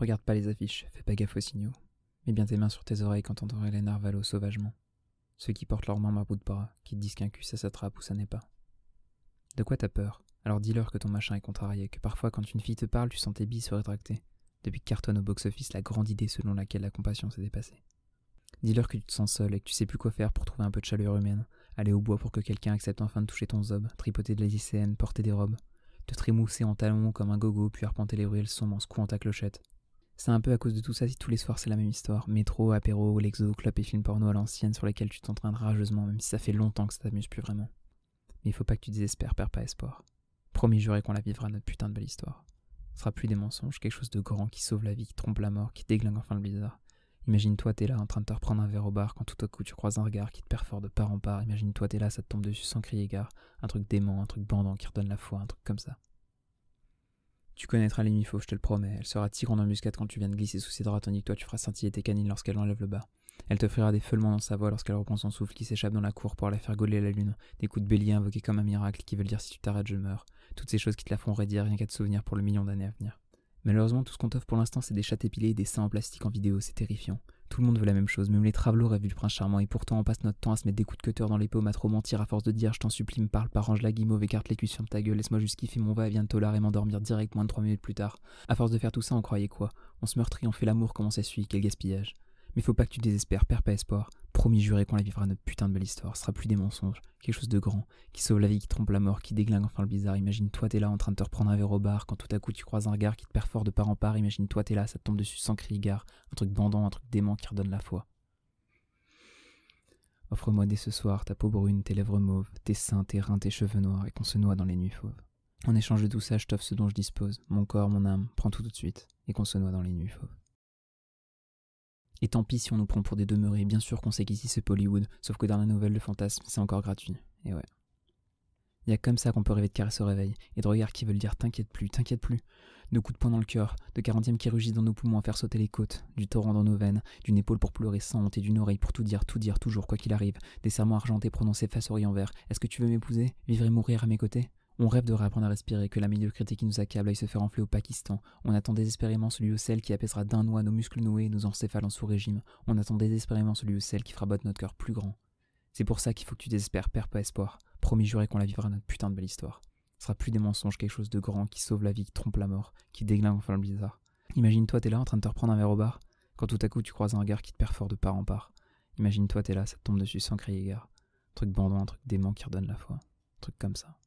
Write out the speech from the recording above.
Regarde pas les affiches, fais pas gaffe aux signaux. Mets bien tes mains sur tes oreilles quand t'entendrais les narvalos sauvagement. Ceux qui portent leurs mains à bout de bras, qui te disent qu'un cul ça s'attrape ou ça n'est pas. De quoi t'as peur Alors dis-leur que ton machin est contrarié, que parfois quand une fille te parle, tu sens tes billes se rétracter. Depuis que cartonne au box-office la grande idée selon laquelle la compassion s'est dépassée. Dis-leur que tu te sens seul et que tu sais plus quoi faire pour trouver un peu de chaleur humaine, aller au bois pour que quelqu'un accepte enfin de toucher ton zob, tripoter de la lycéenne, porter des robes, te trimousser en talons comme un gogo, puis arpenter les ruelles sombres en secouant ta clochette, c'est un peu à cause de tout ça si tous les soirs c'est la même histoire. Métro, apéro, l'exo, club et film porno à l'ancienne sur lesquels tu t'entraînes rageusement, même si ça fait longtemps que ça t'amuse plus vraiment. Mais il faut pas que tu désespères, perds pas espoir. Promis juré qu'on la vivra notre putain de belle histoire. Ce sera plus des mensonges, quelque chose de grand qui sauve la vie, qui trompe la mort, qui déglingue enfin le bizarre. Imagine-toi, t'es là en train de te reprendre un verre au bar quand tout à coup tu croises un regard qui te perfore de part en part. Imagine-toi, t'es là, ça te tombe dessus sans crier gare. Un truc dément, un truc bandant qui redonne la foi, un truc comme ça. Tu connaîtras les faux, je te le promets. Elle sera tirant en muscade quand tu viens de glisser sous ses draps, tandis que toi tu feras scintiller tes canines lorsqu'elle enlève le bas. Elle t'offrira des feulements dans sa voix lorsqu'elle reprend son souffle qui s'échappe dans la cour pour aller faire gauler la lune, des coups de bélier invoqués comme un miracle qui veulent dire si tu t'arrêtes je meurs, toutes ces choses qui te la feront raidir rien qu'à te souvenir pour le million d'années à venir. Malheureusement, tout ce qu'on t'offre pour l'instant, c'est des chats épilés et des seins en plastique en vidéo, c'est terrifiant. Tout le monde veut la même chose, même les travelots rêvent du prince charmant, et pourtant on passe notre temps à se mettre des coups de cutter dans les paumes, à trop mentir, à force de dire je t'en supplie, parle, par la guimauve, écarte les cuisses, ferme ta gueule, laisse-moi juste kiffer mon va-et-vient de tolard et m'endormir direct moins de 3 minutes plus tard. À force de faire tout ça, on croyait quoi On se meurtrit, on fait l'amour, comment ça suit, quel gaspillage. Mais faut pas que tu désespères, perds pas espoir m'y juré qu'on la vivra notre putain de belle histoire. Ce sera plus des mensonges, quelque chose de grand, qui sauve la vie, qui trompe la mort, qui déglingue enfin le bizarre. Imagine-toi, t'es là en train de te reprendre un verre au bar, quand tout à coup tu croises un regard qui te perfore de part en part. Imagine-toi, t'es là, ça te tombe dessus sans cri gare, un truc bandant, un truc dément qui redonne la foi. Offre-moi dès ce soir ta peau brune, tes lèvres mauves, tes seins, tes reins, tes cheveux noirs, et qu'on se noie dans les nuits fauves. En échange de tout ça, je t'offre ce dont je dispose, mon corps, mon âme, prends tout tout de suite, et qu'on se noie dans les nuits fauves. Et tant pis si on nous prend pour des demeurés, bien sûr qu'on sait qu'ici c'est Hollywood, sauf que dans la nouvelle Le Fantasme, c'est encore gratuit. Et ouais. Il y a comme ça qu'on peut rêver de caresses au réveil, et de regards qui veulent dire t'inquiète plus, t'inquiète plus, de coups de poing dans le cœur, de quarantième qui rugissent dans nos poumons à faire sauter les côtes, du torrent dans nos veines, d'une épaule pour pleurer sans honte et d'une oreille pour tout dire, tout dire, toujours, quoi qu'il arrive, des serments argentés prononcés face au en vert. Est-ce que tu veux m'épouser, vivre et mourir à mes côtés on rêve de réapprendre à respirer, que la médiocrité qui nous accable aille se faire enfler au Pakistan. On attend désespérément celui ou celle qui apaisera d'un noix nos muscles noués et nos encéphales en sous-régime. On attend désespérément celui ou celle qui fera battre notre cœur plus grand. C'est pour ça qu'il faut que tu désespères, perds pas espoir. Promis juré qu'on la vivra notre putain de belle histoire. Ce sera plus des mensonges, quelque chose de grand qui sauve la vie, qui trompe la mort, qui déglingue enfin le bizarre. Imagine-toi, t'es là en train de te reprendre un verre au bar, quand tout à coup tu croises un regard qui te perfore de part en part. Imagine-toi, t'es là, ça te tombe dessus sans crier gare. truc bandant, un truc dément qui redonne la foi. truc comme ça.